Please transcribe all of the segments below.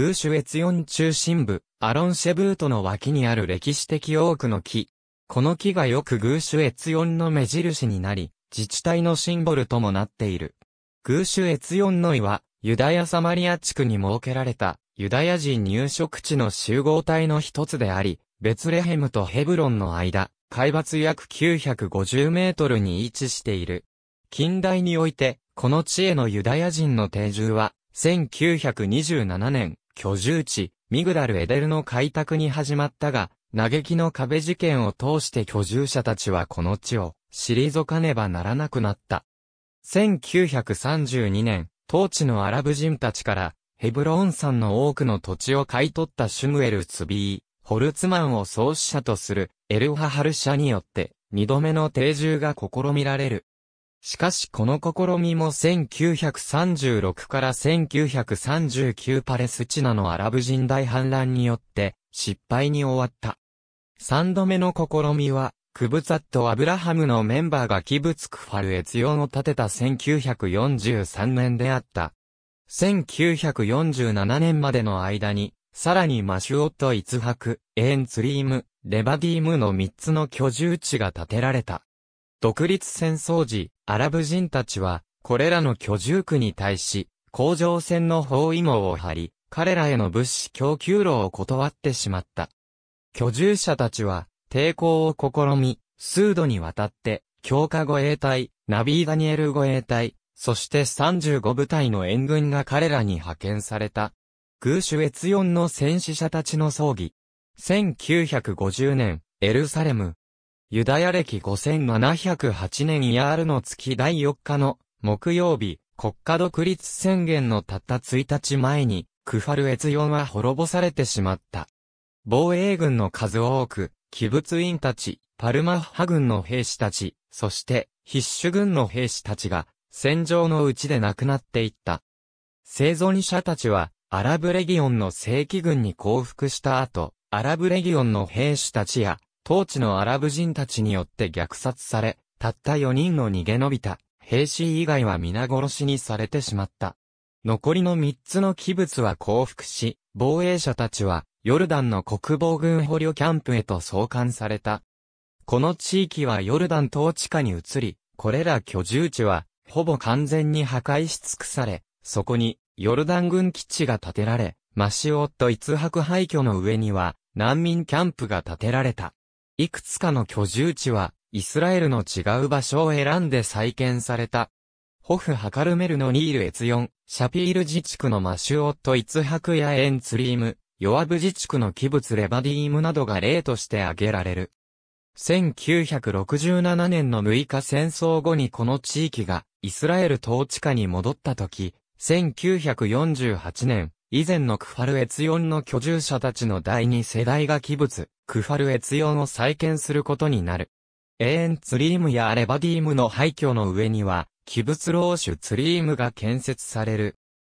グーシュエツヨン中心部、アロンシェブートの脇にある歴史的多くの木。この木がよくグーシュエツヨンの目印になり、自治体のシンボルともなっている。グーシュエツヨンの岩、ユダヤサマリア地区に設けられた、ユダヤ人入植地の集合体の一つであり、ベツレヘムとヘブロンの間、海抜約950メートルに位置している。近代において、この地へのユダヤ人の定住は、1927年、居住地、ミグダル・エデルの開拓に始まったが、嘆きの壁事件を通して居住者たちはこの地を退かねばならなくなった。1932年、当地のアラブ人たちから、ヘブロン山の多くの土地を買い取ったシュムエル・ツビー、ホルツマンを創始者とするエルハハル社によって、二度目の定住が試みられる。しかしこの試みも1936から1939パレスチナのアラブ人大反乱によって失敗に終わった。三度目の試みは、クブザット・アブラハムのメンバーがキブツクファルエツヨンを建てた1943年であった。1947年までの間に、さらにマシュオット・イツハク、エーンツリーム、レバディームの3つの居住地が建てられた。独立戦争時、アラブ人たちは、これらの居住区に対し、甲状腺の包囲網を張り、彼らへの物資供給路を断ってしまった。居住者たちは、抵抗を試み、数度にわたって、強化護衛隊、ナビーダニエル護衛隊、そして35部隊の援軍が彼らに派遣された。空手越四の戦死者たちの葬儀。1950年、エルサレム、ユダヤ歴5708年イヤールの月第4日の木曜日、国家独立宣言のたった1日前に、クファルエツヨンは滅ぼされてしまった。防衛軍の数多く、鬼物員たち、パルマッハ軍の兵士たち、そして、必守軍の兵士たちが、戦場のうちで亡くなっていった。生存者たちは、アラブレギオンの正規軍に降伏した後、アラブレギオンの兵士たちや、当地のアラブ人たちによって虐殺され、たった4人の逃げ延びた兵士以外は皆殺しにされてしまった。残りの3つの器物は降伏し、防衛者たちはヨルダンの国防軍捕虜キャンプへと送還された。この地域はヨルダン統治下に移り、これら居住地はほぼ完全に破壊し尽くされ、そこにヨルダン軍基地が建てられ、マシオット・逸ツ廃墟の上には難民キャンプが建てられた。いくつかの居住地は、イスラエルの違う場所を選んで再建された。ホフ・ハカルメルのニール・エツヨン、シャピール自治区のマシュオット・イツハクやエンツリーム、ヨアブ自治区のキブツ・レバディームなどが例として挙げられる。1967年の6日戦争後にこの地域がイスラエル統治下に戻った時、1948年、以前のクファルエツヨンの居住者たちの第二世代が器物、クファルエツヨンを再建することになる。永遠ツリームやアレバディームの廃墟の上には、器物老主ツリームが建設される。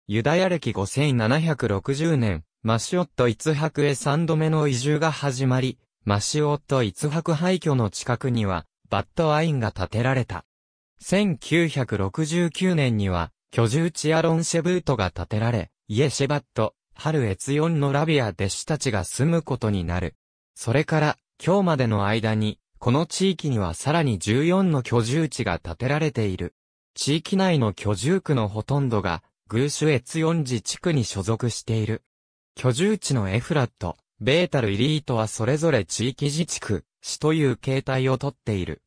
ユダヤ歴5760年、マシオット・イツハクへ三度目の移住が始まり、マシオット・イツハク廃墟の近くには、バッド・アインが建てられた。1969年には、居住地アロンシェブートが建てられ、イエシェバット、ハルエツヨンのラビア弟子たちが住むことになる。それから、今日までの間に、この地域にはさらに14の居住地が建てられている。地域内の居住区のほとんどが、グーシュエツヨン自治区に所属している。居住地のエフラット、ベータルイリートはそれぞれ地域自治区、市という形態をとっている。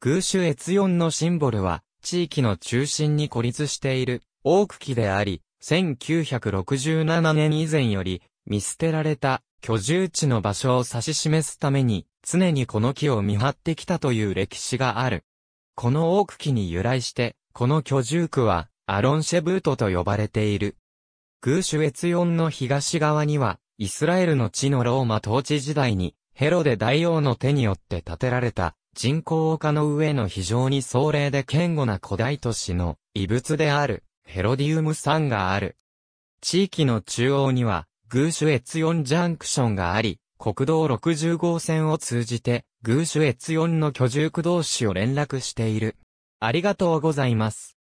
グーシュエツヨンのシンボルは、地域の中心に孤立している、大ークであり、1967年以前より見捨てられた居住地の場所を指し示すために常にこの木を見張ってきたという歴史がある。この多く、木に由来して、この居住区はアロンシェブートと呼ばれている。グーシュエツヨンの東側には、イスラエルの地のローマ統治時代に、ヘロで大王の手によって建てられた、人工丘の上の非常に壮麗で堅固な古代都市の遺物である。ヘロディウム山がある。地域の中央には、グーシュエツヨンジャンクションがあり、国道60号線を通じて、グーシュエツヨンの居住区同士を連絡している。ありがとうございます。